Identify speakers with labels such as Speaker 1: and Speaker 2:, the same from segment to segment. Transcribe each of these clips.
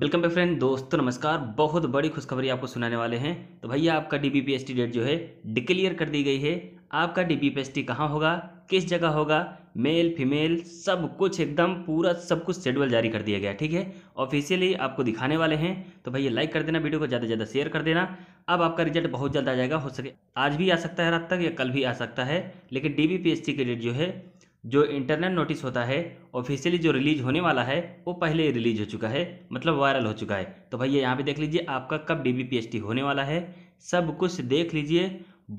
Speaker 1: welcome back friend दोस्तों नमस्कार बहुत बड़ी खुशखबरी आपको सुनाने वाले हैं तो भैया आपका डी डेट जो है डिक्लेयर कर दी गई है आपका डी पी कहाँ होगा किस जगह होगा मेल फीमेल सब कुछ एकदम पूरा सब कुछ शेड्यूल जारी कर दिया गया ठीक है ऑफिशियली आपको दिखाने वाले हैं तो भैया लाइक कर देना वीडियो को ज़्यादा से ज़्यादा शेयर कर देना अब आपका रिजल्ट बहुत जल्द आ जाएगा हो सके आज भी आ सकता है रात तक या कल भी आ सकता है लेकिन D B P S T के डेट जो है जो इंटरनल नोटिस होता है ऑफिशियली जो रिलीज होने वाला है वो पहले ही रिलीज हो चुका है मतलब वायरल हो चुका है तो भैया यहाँ पे देख लीजिए आपका कब डी होने वाला है सब कुछ देख लीजिए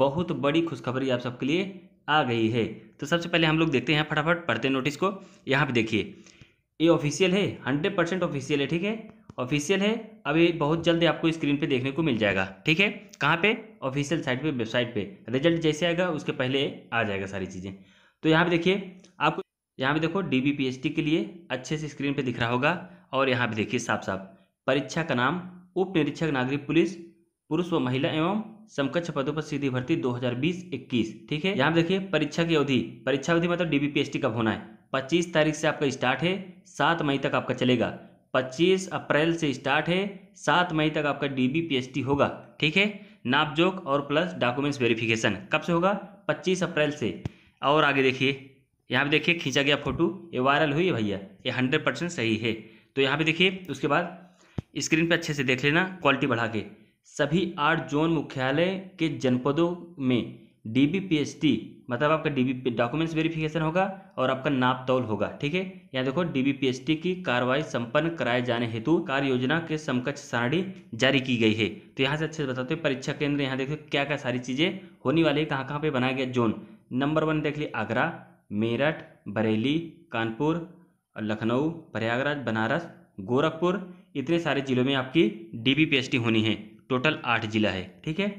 Speaker 1: बहुत बड़ी खुशखबरी आप सबके लिए आ गई है तो सबसे पहले हम लोग देखते हैं फटाफट पढ़ते नोटिस को यहाँ पर देखिए ये ऑफिशियल है हंड्रेड परसेंट ऑफिशियल है ठीक है ऑफिशियल है अभी बहुत जल्दी आपको स्क्रीन पे देखने को मिल जाएगा ठीक है कहाँ पे ऑफिशियल साइट पे वेबसाइट पे रिजल्ट जैसे आएगा उसके पहले आ जाएगा सारी चीज़ें तो यहाँ पे देखिए आपको यहाँ पे देखो डी बी के लिए अच्छे से स्क्रीन पे दिख रहा होगा और यहाँ पे देखिए साफ साफ परीक्षा का नाम उप निरीक्षक नागरिक पुलिस पुरुष व महिला एवं समकक्ष पदों पर सीधी भर्ती 2020-21 ठीक है यहाँ देखिए परीक्षा की अवधि परीक्षा अवधि मतलब डीबीपीएसटी कब होना है 25 तारीख से आपका स्टार्ट है 7 मई तक आपका चलेगा 25 अप्रैल से स्टार्ट है 7 मई तक आपका डीबीपीएसटी होगा ठीक है नापजोक और प्लस डॉक्यूमेंट्स वेरिफिकेशन कब से होगा पच्चीस अप्रैल से और आगे देखिए यहाँ पे देखिए खींचा गया फोटो ये वायरल हुई है भैया ये हंड्रेड परसेंट सही है तो यहाँ पे देखिए उसके बाद स्क्रीन पे अच्छे से देख लेना क्वालिटी बढ़ा के सभी आठ जोन मुख्यालय के जनपदों में D B P S T मतलब आपका डी बी डॉक्यूमेंट्स वेरिफिकेशन होगा और आपका नाप तौल होगा ठीक है यहाँ देखो D B P S T की कार्रवाई संपन्न कराए जाने हेतु कार्य योजना के समकक्ष सारणी जारी की गई है तो यहाँ से अच्छे से बताते हैं परीक्षा केंद्र यहाँ देखो क्या क्या सारी चीज़ें होने वाली है कहाँ कहाँ पर बनाया गया जोन नंबर वन देख ली आगरा मेरठ बरेली कानपुर लखनऊ प्रयागराज बनारस गोरखपुर इतने सारे जिलों में आपकी डी बी होनी है टोटल आठ जिला है ठीक है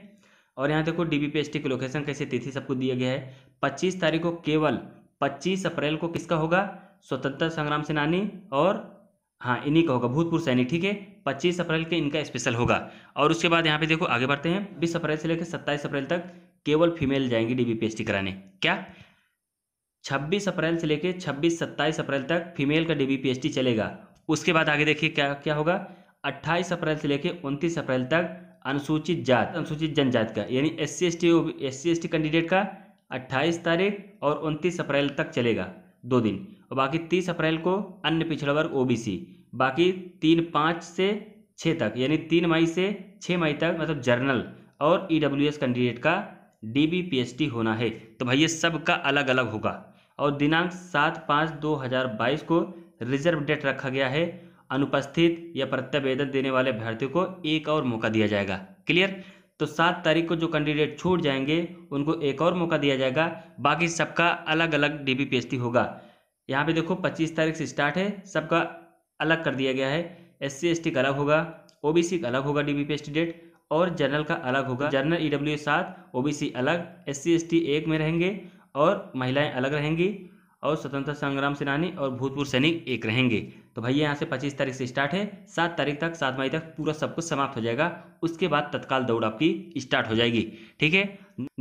Speaker 1: और यहाँ देखो डी बी की लोकेशन कैसे तिथि सबको दिया गया है पच्चीस तारीख को केवल पच्चीस अप्रैल को किसका होगा स्वतंत्रता संग्राम सेनानी और हाँ इन्हीं का होगा भूतपूर्व सैनिक ठीक है पच्चीस अप्रैल के इनका स्पेशल होगा और उसके बाद यहाँ पे देखो आगे बढ़ते हैं बीस अप्रैल से लेकर सत्ताईस अप्रैल तक केवल फीमेल जाएंगी डीबीपीएसटी कराने क्या 26 अप्रैल से लेकर 26 27 अप्रैल तक फीमेल का डीबीपीएसटी चलेगा उसके बाद आगे देखिए क्या क्या होगा 28 अप्रैल से लेकर 29 अप्रैल तक अनुसूचित जात अनुसूचित जनजात का यानी S C S T S C S T candidate का अट्ठाईस तारीख और उनतीस अप्रैल तक चलेगा दो दिन और बाकी तीस अप्रैल को अन्य पिछड़ा वर्ग ओ बाकी तीन पाँच से छः तक यानी तीन मई से छः मई तक मतलब जर्नल और ई डब्ल्यू एस कैंडिडेट का डी बी पी टी होना है तो भाई ये सबका अलग अलग होगा और दिनांक सात पाँच दो हज़ार बाईस को रिजर्व डेट रखा गया है अनुपस्थित या प्रत्यावेदन देने वाले अभ्यर्थियों को एक और मौका दिया जाएगा क्लियर तो सात तारीख को जो कैंडिडेट छूट जाएंगे उनको एक और मौका दिया जाएगा बाकी सबका अलग अलग डी बी पी टी होगा यहाँ पे देखो पच्चीस तारीख से स्टार्ट है सबका अलग कर दिया गया है एस सी एस टी का अलग होगा ओ बी सी का अलग होगा D B P T date और जनरल का अलग होगा जनरल ई डब्ल्यू सात ओ अलग एस एसटी एक में रहेंगे और महिलाएं अलग रहेंगी और स्वतंत्रता संग्राम सेनानी और भूतपूर्व सैनिक एक रहेंगे तो भैया यहाँ से पच्चीस तारीख से स्टार्ट है सात तारीख तक सात मई तक पूरा सब कुछ समाप्त हो जाएगा उसके बाद तत्काल दौड़ आपकी स्टार्ट हो जाएगी ठीक है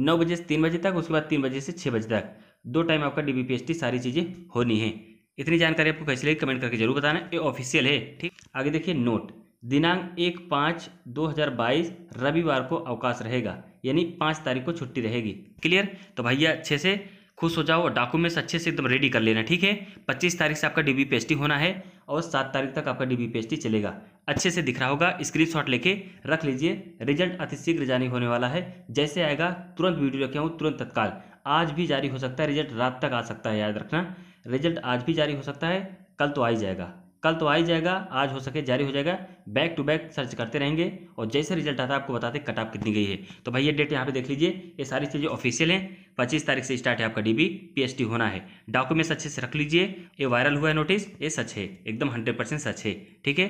Speaker 1: नौ बजे से तीन बजे तक उसके बाद तीन बजे से छः बजे तक दो टाइम आपका डी सारी चीज़ें होनी है इतनी जानकारी आपको कैसे लगी कमेंट करके जरूर बताना ये ऑफिशियल है ठीक आगे देखिए नोट दिनांक एक पाँच दो हज़ार बाईस रविवार को अवकाश रहेगा यानी पाँच तारीख को छुट्टी रहेगी क्लियर तो भैया अच्छे से खुश हो जाओ और डॉक्यूमेंट्स अच्छे से एकदम रेडी कर लेना ठीक है पच्चीस तारीख से आपका डी बी होना है और सात तारीख तक आपका डी बी चलेगा अच्छे से दिख रहा होगा स्क्रीनशॉट लेके रख लीजिए रिजल्ट अतिशीघ्र जारी होने वाला है जैसे आएगा तुरंत वीडियो रखे हूँ तुरंत तत्काल आज भी जारी हो सकता है रिजल्ट रात तक आ सकता है याद रखना रिजल्ट आज भी जारी हो सकता है कल तो आ ही जाएगा कल तो आ ही जाएगा आज हो सके जारी हो जाएगा बैक टू बैक सर्च करते रहेंगे और जैसे रिजल्ट आता है आपको बताते कट ऑफ कितनी गई है तो भाई ये डेट यहाँ पे देख लीजिए ये सारी चीज़ें ऑफिशियल हैं पच्चीस तारीख से स्टार्ट है आपका डीबी पीएचडी होना है डॉक्यूमेंट्स अच्छे से रख लीजिए ये वायरल हुआ है नोटिस ये सच है एकदम हंड्रेड परसेंट सच है ठीक है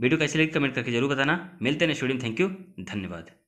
Speaker 1: वीडियो कैसे लगे कमेंट करके जरूर बताना मिलते हैं स्टूडेंट थैंक यू धन्यवाद